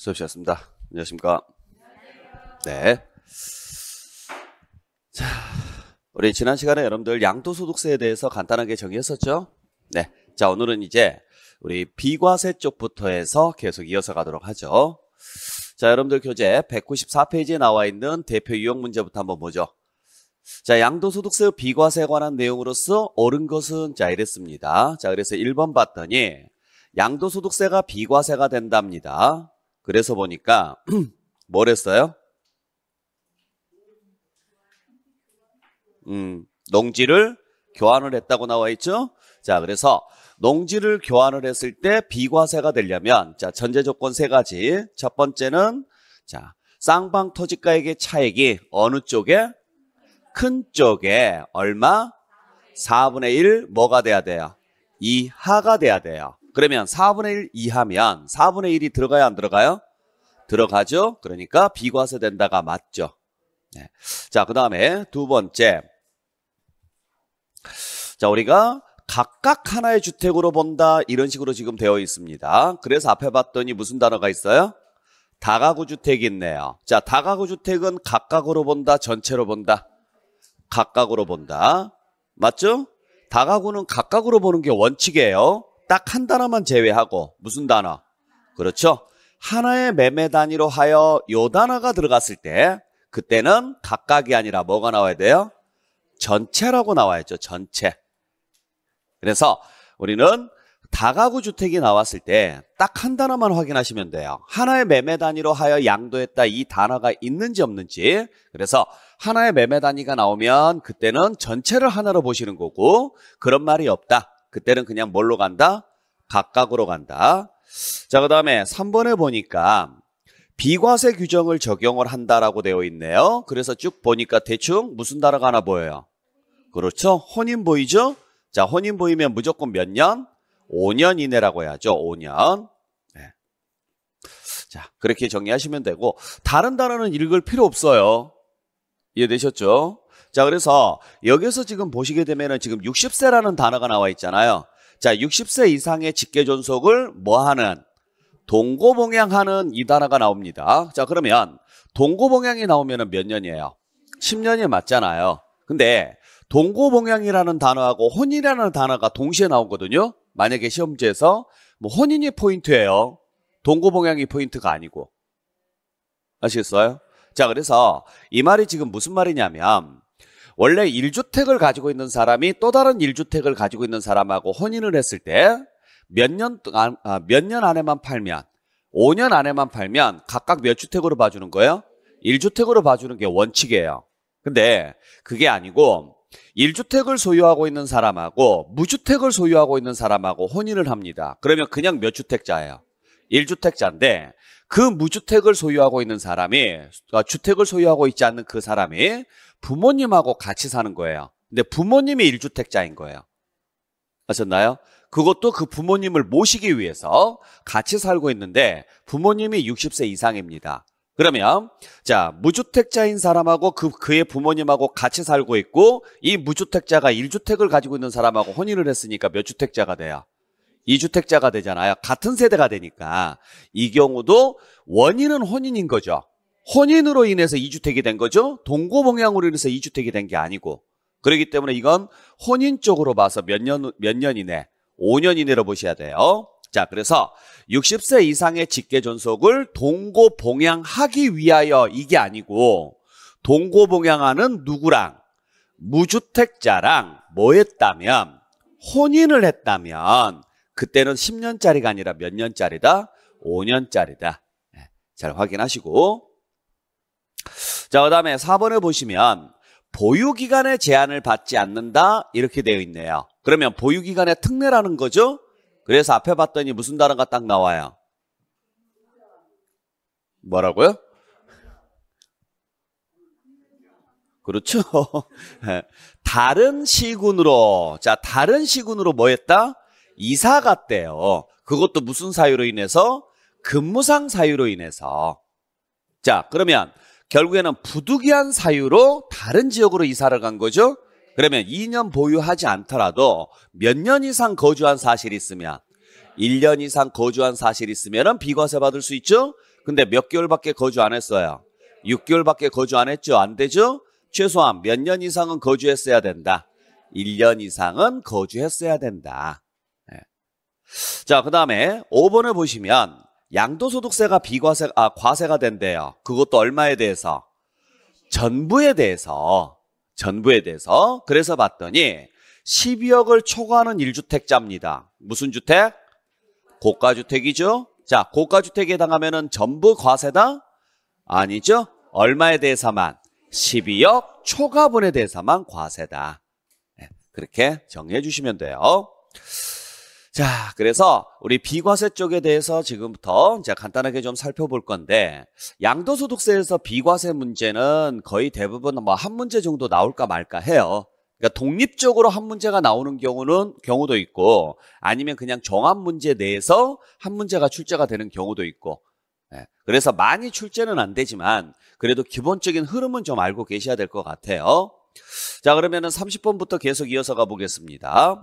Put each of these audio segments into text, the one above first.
수업 시작했습니다. 안녕하십니까? 네. 자, 우리 지난 시간에 여러분들 양도소득세에 대해서 간단하게 정의했었죠? 네. 자, 오늘은 이제 우리 비과세 쪽부터 해서 계속 이어서 가도록 하죠. 자, 여러분들 교재 194페이지에 나와 있는 대표 유형 문제부터 한번 보죠. 자, 양도소득세 비과세에 관한 내용으로서 옳은 것은 자, 이랬습니다. 자, 그래서 1번 봤더니 양도소득세가 비과세가 된답니다. 그래서 보니까 뭘 했어요? 음, 농지를 교환을 했다고 나와 있죠? 자, 그래서 농지를 교환을 했을 때 비과세가 되려면 자, 전제 조건 세 가지. 첫 번째는 자, 쌍방 토지가액의 차액이 어느 쪽에 큰 쪽에 얼마? 4분의 1 뭐가 돼야 돼요? 이하가 돼야 돼요. 그러면 4분의 1 이하면 4분의 1이 들어가야 안 들어가요? 들어가죠. 그러니까 비과세 된다가 맞죠. 네. 자, 그 다음에 두 번째. 자, 우리가 각각 하나의 주택으로 본다 이런 식으로 지금 되어 있습니다. 그래서 앞에 봤더니 무슨 단어가 있어요? 다가구 주택이 있네요. 자, 다가구 주택은 각각으로 본다, 전체로 본다. 각각으로 본다. 맞죠? 다가구는 각각으로 보는 게 원칙이에요. 딱한 단어만 제외하고 무슨 단어? 그렇죠. 하나의 매매 단위로 하여 요 단어가 들어갔을 때 그때는 각각이 아니라 뭐가 나와야 돼요? 전체라고 나와야죠. 전체. 그래서 우리는 다가구 주택이 나왔을 때 딱 한 단어만 확인하시면 돼요. 하나의 매매 단위로 하여 양도했다 이 단어가 있는지 없는지. 그래서 하나의 매매 단위가 나오면 그때는 전체를 하나로 보시는 거고 그런 말이 없다. 그때는 그냥 뭘로 간다? 각각으로 간다. 자, 그 다음에 3번에 보니까 비과세 규정을 적용을 한다라고 되어 있네요. 그래서 쭉 보니까 대충 무슨 나라가 하나 보여요? 그렇죠? 혼인 보이죠? 자, 혼인 보이면 무조건 몇 년? 5년 이내라고 해야죠. 5년. 네. 자, 그렇게 정리하시면 되고 다른 단어는 읽을 필요 없어요. 이해되셨죠? 자, 그래서 여기서 지금 보시게 되면은 지금 60세라는 단어가 나와 있잖아요. 자, 60세 이상의 직계 존속을 뭐 하는 동고봉양하는 이 단어가 나옵니다. 자, 그러면 동고봉양이 나오면은 몇 년이에요? 10년이 맞잖아요. 근데 동고봉양이라는 단어하고 혼인이라는 단어가 동시에 나오거든요. 만약에 시험지에서 뭐 혼인이 포인트예요. 동고봉양이 포인트가 아니고. 아시겠어요? 자, 그래서 이 말이 지금 무슨 말이냐면 원래 1주택을 가지고 있는 사람이 또 다른 1주택을 가지고 있는 사람하고 혼인을 했을 때 몇 년, 아, 아 년 안에만 팔면, 5년 안에만 팔면 각각 몇 주택으로 봐주는 거예요? 1주택으로 봐주는 게 원칙이에요. 근데 그게 아니고 1주택을 소유하고 있는 사람하고 무주택을 소유하고 있는 사람하고 혼인을 합니다. 그러면 그냥 몇 주택자예요? 1주택자인데 그 무주택을 소유하고 있는 사람이 아, 주택을 소유하고 있지 않는 그 사람이 부모님하고 같이 사는 거예요. 근데 부모님이 일주택자인 거예요. 아셨나요? 그것도 그 부모님을 모시기 위해서 같이 살고 있는데 부모님이 60세 이상입니다. 그러면 자 무주택자인 사람하고 그 그의 부모님하고 같이 살고 있고 이 무주택자가 1주택을 가지고 있는 사람하고 혼인을 했으니까 몇 주택자가 돼요? 이주택자가 되잖아요. 같은 세대가 되니까. 이 경우도 원인은 혼인인 거죠. 혼인으로 인해서 이주택이된 거죠. 동고봉양으로 인해서 이주택이된 게 아니고. 그렇기 때문에 이건 혼인 쪽으로 봐서 몇 년, 몇 년 이내, 5년 이내로 보셔야 돼요. 자, 그래서 60세 이상의 직계 존속을 동고봉양하기 위하여 이게 아니고 동고봉양하는 누구랑 무주택자랑 뭐 했다면 혼인을 했다면 그때는 10년짜리가 아니라 몇 년짜리다? 5년짜리다. 예, 잘 확인하시고 자, 그 다음에 4번을 보시면 보유기간의 제한을 받지 않는다 이렇게 되어 있네요. 그러면 보유기간의 특례라는 거죠? 그래서 앞에 봤더니 무슨 단어가 딱 나와요? 뭐라고요? 그렇죠. 예, 다른 시군으로 자 다른 시군으로 뭐 했다? 이사 갔대요. 그것도 무슨 사유로 인해서? 근무상 사유로 인해서. 자, 그러면 결국에는 부득이한 사유로 다른 지역으로 이사를 간 거죠? 그러면 2년 보유하지 않더라도 몇 년 이상 거주한 사실이 있으면 1년 이상 거주한 사실이 있으면 비과세 받을 수 있죠? 근데 몇 개월밖에 거주 안 했어요? 6개월밖에 거주 안 했죠? 안 되죠? 최소한 몇 년 이상은 거주했어야 된다. 1년 이상은 거주했어야 된다. 자, 그 다음에 5번을 보시면 양도소득세가 비과세, 아, 과세가 된대요. 그것도 얼마에 대해서? 전부에 대해서. 전부에 대해서. 그래서 봤더니 12억을 초과하는 1주택자입니다. 무슨 주택? 고가주택이죠. 자, 고가주택에 해당하면 전부 과세다? 아니죠. 얼마에 대해서만? 12억 초과분에 대해서만 과세다. 예, 그렇게 정리해 주시면 돼요. 자, 그래서 우리 비과세 쪽에 대해서 지금부터 제가 간단하게 좀 살펴볼 건데 양도소득세에서 비과세 문제는 거의 대부분 뭐 한 문제 정도 나올까 말까 해요. 그러니까 독립적으로 한 문제가 나오는 경우는 경우도 있고 아니면 그냥 정한 문제 내에서 한 문제가 출제가 되는 경우도 있고 예, 그래서 많이 출제는 안 되지만 그래도 기본적인 흐름은 좀 알고 계셔야 될 것 같아요. 자, 그러면은 30번부터 계속 이어서 가보겠습니다.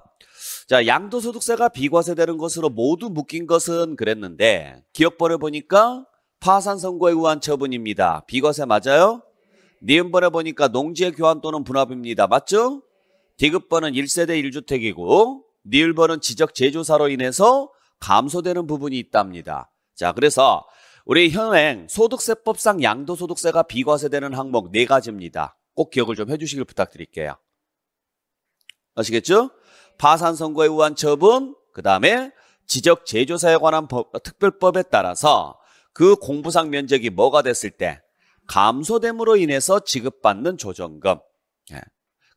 자, 양도소득세가 비과세되는 것으로 모두 묶인 것은 그랬는데 기억번호 보니까 파산 선고에 의한 처분입니다. 비과세 맞아요? 니은번에 보니까 농지의 교환 또는 분합입니다. 맞죠? 디귿번은 1세대 1주택이고 니을번은 지적 재조사로 인해서 감소되는 부분이 있답니다. 자, 그래서 우리 현행 소득세법상 양도소득세가 비과세되는 항목 4가지입니다. 꼭 기억을 좀 해주시길 부탁드릴게요. 아시겠죠? 파산 선고에 의한 처분, 그 다음에 지적 재조사에 관한 법, 특별법에 따라서 그 공부상 면적이 뭐가 됐을 때 감소됨으로 인해서 지급받는 조정금. 예.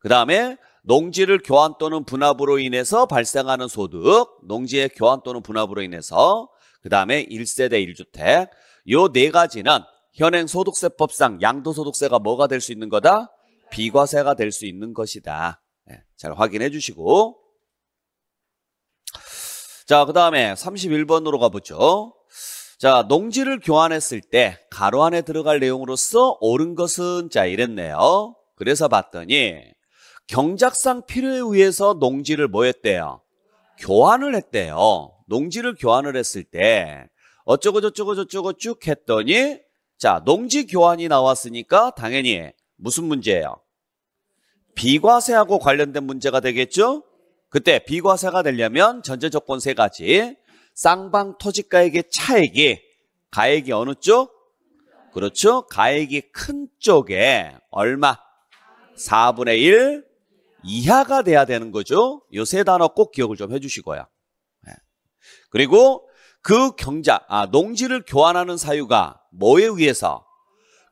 그 다음에 농지를 교환 또는 분합으로 인해서 발생하는 소득, 농지의 교환 또는 분합으로 인해서, 그 다음에 1세대 1주택, 요 네 가지는 현행 소득세법상 양도소득세가 뭐가 될 수 있는 거다? 비과세가 될 수 있는 것이다. 예, 잘 확인해 주시고 자, 그 다음에 31번으로 가보죠. 자, 농지를 교환했을 때 가로 안에 들어갈 내용으로서 옳은 것은 자 이랬네요. 그래서 봤더니 경작상 필요에 의해서 농지를 뭐 했대요? 교환을 했대요. 농지를 교환을 했을 때 어쩌고 저쩌고 저쩌고 쭉 했더니 자, 농지 교환이 나왔으니까 당연히 무슨 문제예요? 비과세하고 관련된 문제가 되겠죠? 그때 비과세가 되려면 전제 조건 세 가지. 쌍방 토지가액의 차액이 가액이 어느 쪽? 그렇죠. 가액이 큰 쪽에 얼마? 4분의 1 이하가 돼야 되는 거죠. 요 세 단어 꼭 기억을 좀 해주시고요. 네. 그리고 그 경작, 아, 농지를 교환하는 사유가 뭐에 의해서?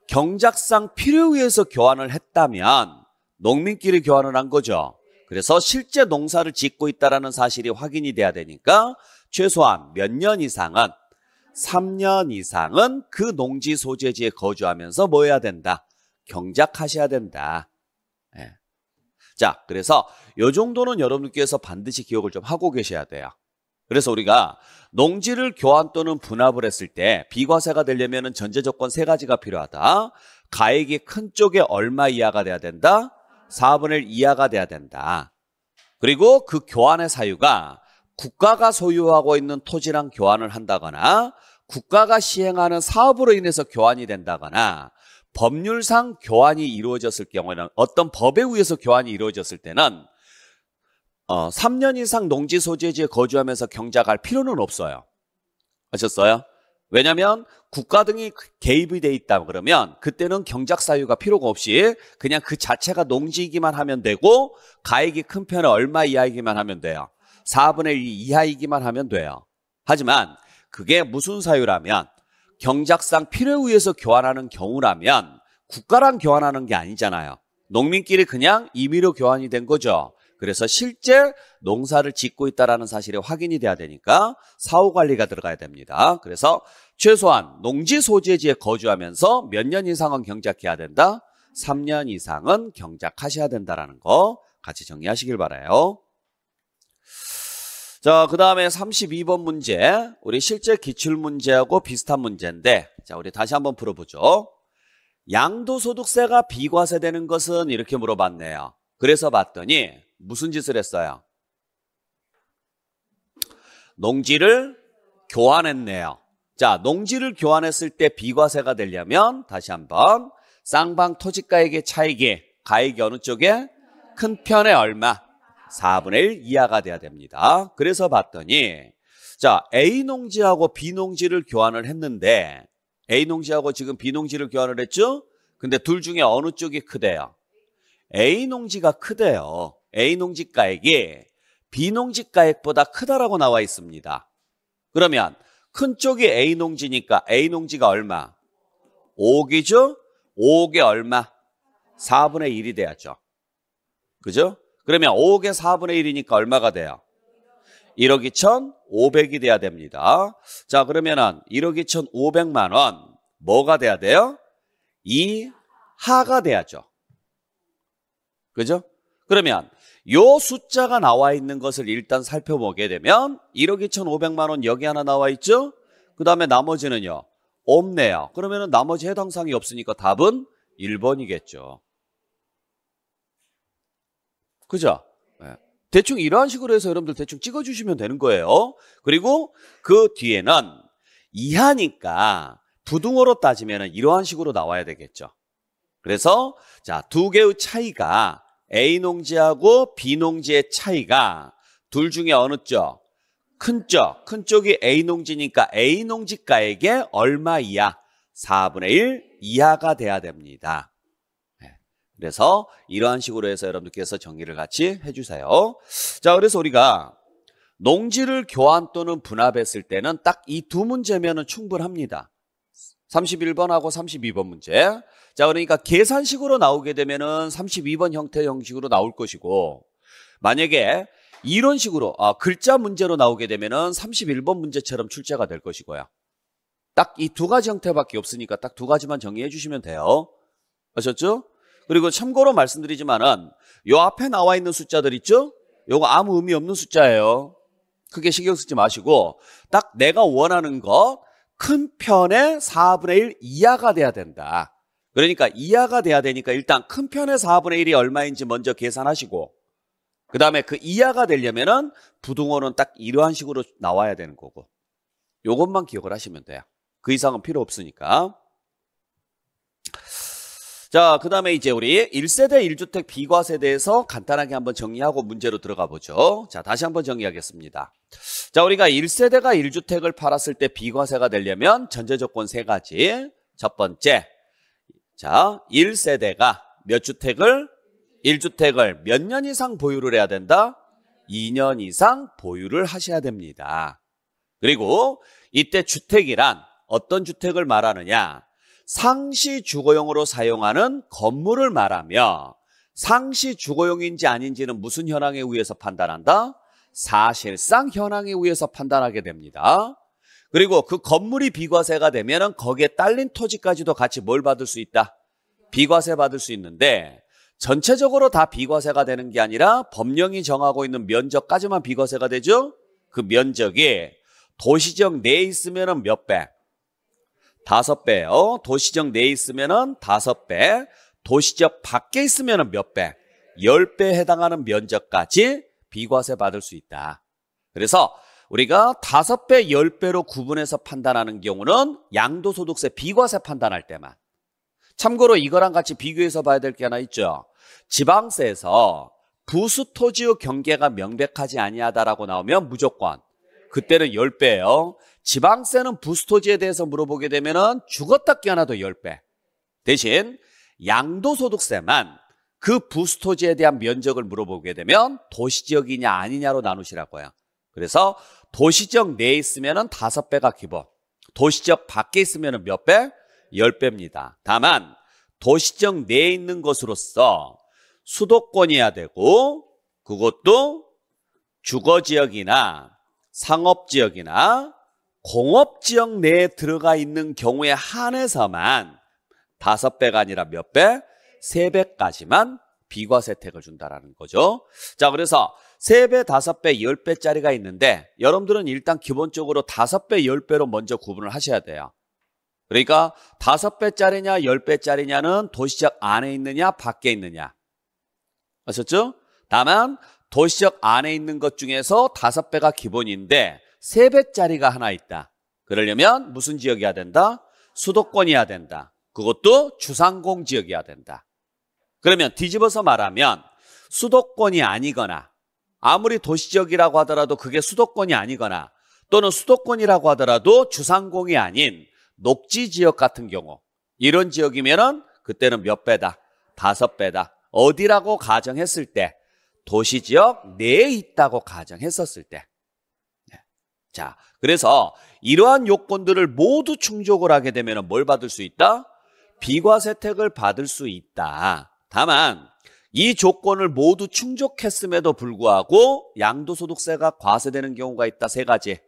경작상 필요에 의해서 교환을 했다면 농민끼리 교환을 한 거죠. 그래서 실제 농사를 짓고 있다라는 사실이 확인이 돼야 되니까 최소한 몇 년 이상은 3년 이상은 그 농지 소재지에 거주하면서 뭐 해야 된다? 경작하셔야 된다. 예. 자, 그래서 요 정도는 여러분께서 반드시 기억을 좀 하고 계셔야 돼요. 그래서 우리가 농지를 교환 또는 분합을 했을 때 비과세가 되려면 전제 조건 세 가지가 필요하다. 가액이 큰 쪽에 얼마 이하가 돼야 된다. 4분의 1 이하가 돼야 된다. 그리고 그 교환의 사유가 국가가 소유하고 있는 토지랑 교환을 한다거나 국가가 시행하는 사업으로 인해서 교환이 된다거나 법률상 교환이 이루어졌을 경우에는 어떤 법에 의해서 교환이 이루어졌을 때는 어, 3년 이상 농지 소재지에 거주하면서 경작할 필요는 없어요. 아셨어요? 왜냐하면 국가 등이 개입이 돼 있다 그러면 그때는 경작 사유가 필요가 없이 그냥 그 자체가 농지이기만 하면 되고 가액이 큰 편은 얼마 이하이기만 하면 돼요. 4분의 1 이하이기만 하면 돼요. 하지만 그게 무슨 사유라면 경작상 필요에 의해서 교환하는 경우라면 국가랑 교환하는 게 아니잖아요. 농민끼리 그냥 임의로 교환이 된 거죠. 그래서 실제 농사를 짓고 있다라는 사실이 확인이 돼야 되니까 사후 관리가 들어가야 됩니다. 그래서 최소한 농지 소재지에 거주하면서 몇 년 이상은 경작해야 된다. 3년 이상은 경작하셔야 된다라는 거 같이 정리하시길 바라요. 자, 그 다음에 32번 문제. 우리 실제 기출 문제하고 비슷한 문제인데, 자, 우리 다시 한번 풀어보죠. 양도소득세가 비과세되는 것은 이렇게 물어봤네요. 그래서 봤더니, 무슨 짓을 했어요? 농지를 교환했네요. 자, 농지를 교환했을 때 비과세가 되려면 다시 한번 쌍방 토지가액의 차익이 가액이 어느 쪽에? 큰 편에 얼마? 4분의 1 이하가 돼야 됩니다. 그래서 봤더니 자, A 농지하고 B 농지를 교환을 했는데 A 농지하고 지금 B 농지를 교환을 했죠? 근데 둘 중에 어느 쪽이 크대요? A 농지가 크대요. A 농지가액이 B 농지가액보다 크다라고 나와 있습니다. 그러면 큰 쪽이 A 농지니까 A 농지가 얼마? 5억이죠? 5억에 얼마? 4분의 1이 돼야죠. 그죠? 그러면 5억에 4분의 1이니까 얼마가 돼요? 1억 2천 5백이 돼야 됩니다. 자, 그러면은 1억 2천 5백만 원 뭐가 돼야 돼요? 이 하가 돼야죠. 그죠? 그러면 요 숫자가 나와 있는 것을 일단 살펴보게 되면 1억 2,500만 원 여기 하나 나와 있죠? 그 다음에 나머지는요? 없네요. 그러면 은 나머지 해당 사항이 없으니까 답은 1번이겠죠. 그죠? 네. 대충 이러한 식으로 해서 여러분들 대충 찍어주시면 되는 거예요. 그리고 그 뒤에는 이하니까 부등호로 따지면 이러한 식으로 나와야 되겠죠. 그래서 자두 개의 차이가 A 농지하고 B 농지의 차이가 둘 중에 어느 쪽? 큰 쪽. 큰 쪽이 A 농지니까 A 농지가에게 얼마 이하? 4분의 1 이하가 돼야 됩니다. 네. 그래서 이러한 식으로 해서 여러분들께서 정리를 같이 해주세요. 자, 그래서 우리가 농지를 교환 또는 분합했을 때는 딱 이 두 문제면 은 충분합니다. 31번하고 32번 문제. 자, 그러니까 계산식으로 나오게 되면은 32번 형태 형식으로 나올 것이고 만약에 이런 식으로 아, 글자 문제로 나오게 되면은 31번 문제처럼 출제가 될 것이고요. 딱 이 두 가지 형태밖에 없으니까 딱 두 가지만 정리해 주시면 돼요. 아셨죠? 그리고 참고로 말씀드리지만은 요 앞에 나와 있는 숫자들 있죠? 요거 아무 의미 없는 숫자예요. 크게 신경 쓰지 마시고 딱 내가 원하는 거 큰 편의 4분의 1 이하가 돼야 된다. 그러니까 이하가 돼야 되니까 일단 큰 편의 4분의 1이 얼마인지 먼저 계산하시고 그 다음에 그 이하가 되려면은 부등호는 딱 이러한 식으로 나와야 되는 거고 요것만 기억을 하시면 돼요. 그 이상은 필요 없으니까. 자, 그 다음에 이제 우리 1세대 1주택 비과세 대해서 간단하게 한번 정리하고 문제로 들어가 보죠. 자, 다시 한번 정리하겠습니다. 자, 우리가 1세대가 1주택을 팔았을 때 비과세가 되려면 전제조건 세 가지. 첫 번째, 자, 1세대가 몇 주택을? 1주택을 몇 년 이상 보유를 해야 된다? 2년 이상 보유를 하셔야 됩니다. 그리고 이때 주택이란 어떤 주택을 말하느냐? 상시 주거용으로 사용하는 건물을 말하며 상시 주거용인지 아닌지는 무슨 현황에 의해서 판단한다? 사실상 현황에 의해서 판단하게 됩니다. 그리고 그 건물이 비과세가 되면 거기에 딸린 토지까지도 같이 뭘 받을 수 있다? 비과세 받을 수 있는데 전체적으로 다 비과세가 되는 게 아니라 법령이 정하고 있는 면적까지만 비과세가 되죠? 그 면적이 도시적 내에 있으면 은몇 배? 다섯 배요. 어? 도시적 내에 있으면 은 다섯 배. 도시적 밖에 있으면 은몇 배? 열배에 해당하는 면적까지 비과세 받을 수 있다. 그래서 우리가 다섯 배, 열 배로 구분해서 판단하는 경우는 양도소득세 비과세 판단할 때만. 참고로 이거랑 같이 비교해서 봐야 될 게 하나 있죠. 지방세에서 부수 토지의 경계가 명백하지 아니하다라고 나오면 무조건 그때는 10배예요. 지방세는 부수 토지에 대해서 물어보게 되면은 죽었다 깨어나도 10배. 대신 양도소득세만 그 부수 토지에 대한 면적을 물어보게 되면 도시 지역이냐 아니냐로 나누시라고요. 그래서 도시적 내에 있으면 다섯 배가 기본, 도시적 밖에 있으면 몇 배? 열 배입니다. 다만 도시적 내에 있는 것으로서 수도권이어야 되고 그것도 주거지역이나 상업지역이나 공업지역 내에 들어가 있는 경우에 한해서만 다섯 배가 아니라 몇 배? 세 배까지만 비과세 혜택을 준다라는 거죠. 자, 그래서 3배, 5배, 10배짜리가 있는데 여러분들은 일단 기본적으로 5배, 10배로 먼저 구분을 하셔야 돼요. 그러니까 5배짜리냐 10배짜리냐는 도시적 안에 있느냐 밖에 있느냐. 아셨죠? 다만 도시적 안에 있는 것 중에서 5배가 기본인데 3배짜리가 하나 있다. 그러려면 무슨 지역이어야 된다? 수도권이어야 된다. 그것도 주상공 지역이어야 된다. 그러면 뒤집어서 말하면 수도권이 아니거나 아무리 도시 지역이라고 하더라도 그게 수도권이 아니거나 또는 수도권이라고 하더라도 주상공이 아닌 녹지 지역 같은 경우 이런 지역이면은 그때는 몇 배다 다섯 배다 어디라고 가정했을 때 도시 지역 내에 있다고 가정했었을 때 네. 자, 그래서 이러한 요건들을 모두 충족을 하게 되면 은뭘 받을 수 있다? 비과세택을 혜 받을 수 있다. 다만 이 조건을 모두 충족했음에도 불구하고 양도소득세가 과세되는 경우가 있다. 세 가지.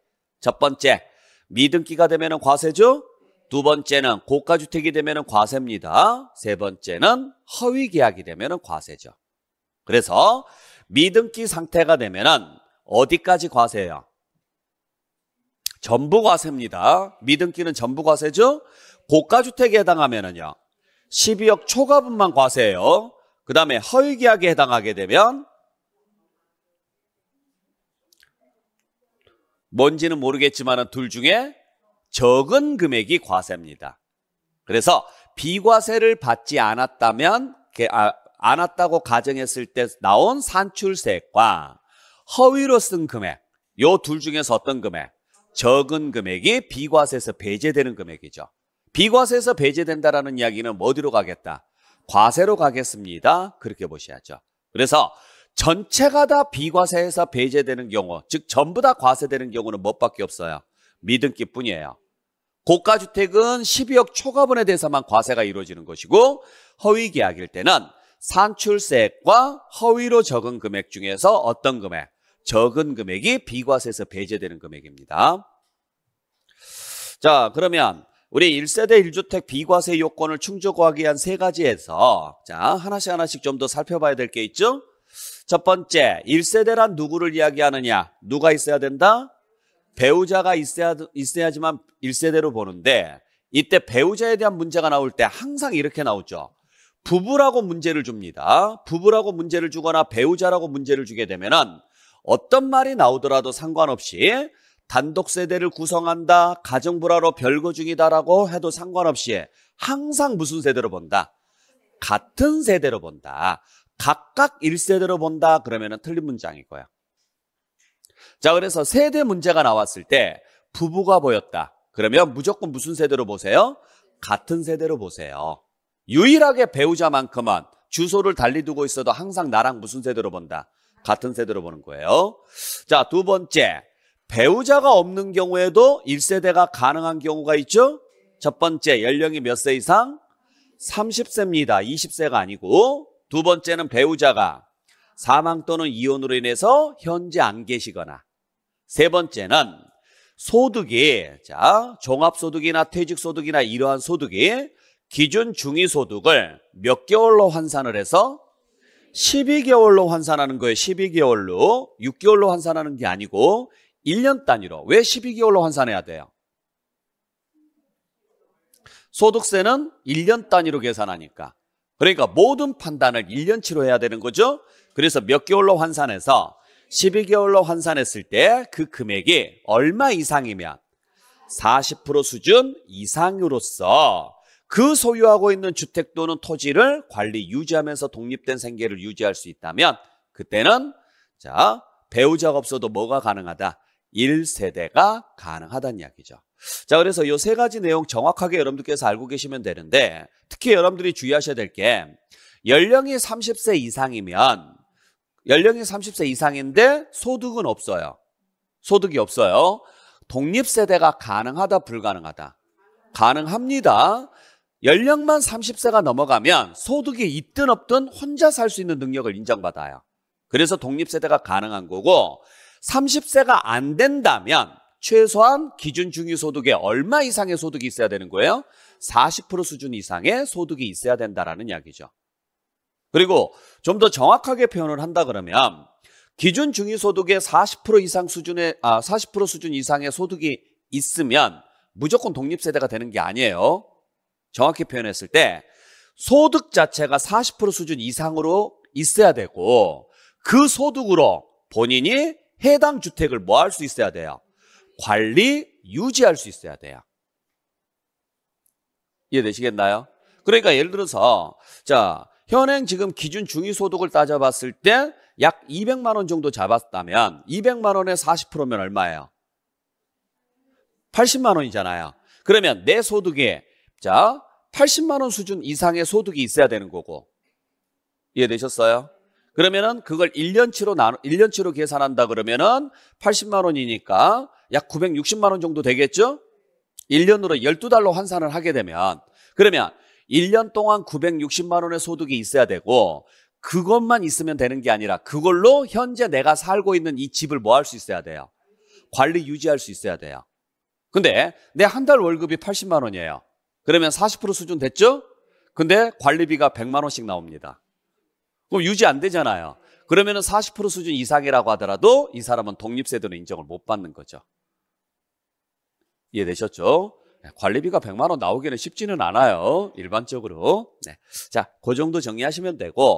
첫 번째, 미등기가 되면 과세죠. 두 번째는 고가주택이 되면 과세입니다. 세 번째는 허위계약이 되면 과세죠. 그래서 미등기 상태가 되면 어디까지 과세예요? 전부 과세입니다. 미등기는 전부 과세죠. 고가주택에 해당하면은요. 12억 초과분만 과세예요. 그 다음에 허위계약에 해당하게 되면 뭔지는 모르겠지만 둘 중에 적은 금액이 과세입니다. 그래서 비과세를 받지 않았다면 아, 않았다고 가정했을 때 나온 산출세액과 허위로 쓴 금액 요 둘 중에서 어떤 금액? 적은 금액이 비과세에서 배제되는 금액이죠. 비과세에서 배제된다라는 이야기는 어디로 뭐 가겠다? 과세로 가겠습니다. 그렇게 보셔야죠. 그래서 전체가 다 비과세에서 배제되는 경우, 즉 전부 다 과세되는 경우는 뭐밖에 없어요. 미등기뿐이에요. 고가주택은 12억 초과분에 대해서만 과세가 이루어지는 것이고 허위계약일 때는 산출세액과 허위로 적은 금액 중에서 어떤 금액? 적은 금액이 비과세에서 배제되는 금액입니다. 자, 그러면 우리 1세대 1주택 비과세 요건을 충족하기 위한 세 가지에서 자 하나씩 하나씩 좀 더 살펴봐야 될 게 있죠. 첫 번째, 1세대란 누구를 이야기하느냐? 누가 있어야 된다? 배우자가 있어야, 있어야지만 1세대로 보는데 이때 배우자에 대한 문제가 나올 때 항상 이렇게 나오죠. 부부라고 문제를 줍니다. 부부라고 문제를 주거나 배우자라고 문제를 주게 되면은 어떤 말이 나오더라도 상관없이 단독 세대를 구성한다, 가정불화로 별거 중이다라고 해도 상관없이 항상 무슨 세대로 본다? 같은 세대로 본다. 각각 1세대로 본다 그러면 틀린 문장이고요. 자, 그래서 세대 문제가 나왔을 때 부부가 보였다. 그러면 무조건 무슨 세대로 보세요? 같은 세대로 보세요. 유일하게 배우자만큼은 주소를 달리 두고 있어도 항상 나랑 무슨 세대로 본다? 같은 세대로 보는 거예요. 자, 두 번째. 배우자가 없는 경우에도 1세대가 가능한 경우가 있죠. 첫 번째, 연령이 몇 세 이상? 30세입니다. 20세가 아니고. 두 번째는 배우자가 사망 또는 이혼으로 인해서 현재 안 계시거나. 세 번째는 소득이, 자, 종합소득이나 퇴직소득이나 이러한 소득이 기준 중위소득을 몇 개월로 환산을 해서 12개월로 환산하는 거예요. 12개월로. 6개월로 환산하는 게 아니고 1년 단위로. 왜 12개월로 환산해야 돼요? 소득세는 1년 단위로 계산하니까. 그러니까 모든 판단을 1년치로 해야 되는 거죠. 그래서 몇 개월로 환산해서 12개월로 환산했을 때 그 금액이 얼마 이상이면 40% 수준 이상으로서 그 소유하고 있는 주택 또는 토지를 관리 유지하면서 독립된 생계를 유지할 수 있다면 그때는 자 배우자가 없어도 뭐가 가능하다? 1세대가 가능하다는 이야기죠. 자, 그래서 이 세 가지 내용 정확하게 여러분들께서 알고 계시면 되는데 특히 여러분들이 주의하셔야 될 게 연령이 30세 이상이면 연령이 30세 이상인데 소득은 없어요. 소득이 없어요. 독립세대가 가능하다 불가능하다. 가능합니다. 연령만 30세가 넘어가면 소득이 있든 없든 혼자 살 수 있는 능력을 인정받아요. 그래서 독립세대가 가능한 거고 30세가 안 된다면 최소한 기준 중위소득에 얼마 이상의 소득이 있어야 되는 거예요? 40% 수준 이상의 소득이 있어야 된다라는 이야기죠. 그리고 좀 더 정확하게 표현을 한다 그러면 기준 중위소득의 40% 이상 수준의 아, 40% 수준 이상의 소득이 있으면 무조건 독립세대가 되는 게 아니에요. 정확히 표현했을 때 소득 자체가 40% 수준 이상으로 있어야 되고 그 소득으로 본인이 해당 주택을 뭐 할 수 있어야 돼요? 관리, 유지할 수 있어야 돼요. 이해되시겠나요? 그러니까 예를 들어서 자 현행 지금 기준 중위소득을 따져봤을 때 약 200만 원 정도 잡았다면 200만 원에 40%면 얼마예요? 80만 원이잖아요. 그러면 내 소득에 자 80만 원 수준 이상의 소득이 있어야 되는 거고 이해되셨어요? 그러면은 그걸 1년치로 나 1년치로 계산한다 그러면은 80만 원이니까 약 960만 원 정도 되겠죠? 1년으로 1 2달로 환산을 하게 되면 그러면 1년 동안 960만 원의 소득이 있어야 되고 그것만 있으면 되는 게 아니라 그걸로 현재 내가 살고 있는 이 집을 뭐 할 수 있어야 돼요? 관리 유지할 수 있어야 돼요. 근데 내 한 달 월급이 80만 원이에요. 그러면 40% 수준 됐죠? 근데 관리비가 100만 원씩 나옵니다. 그럼 유지 안 되잖아요. 그러면은 40% 수준 이상이라고 하더라도 이 사람은 독립세대는 인정을 못 받는 거죠. 이해되셨죠? 네, 관리비가 100만 원 나오기는 쉽지는 않아요. 일반적으로. 네. 자, 그 정도 정리하시면 되고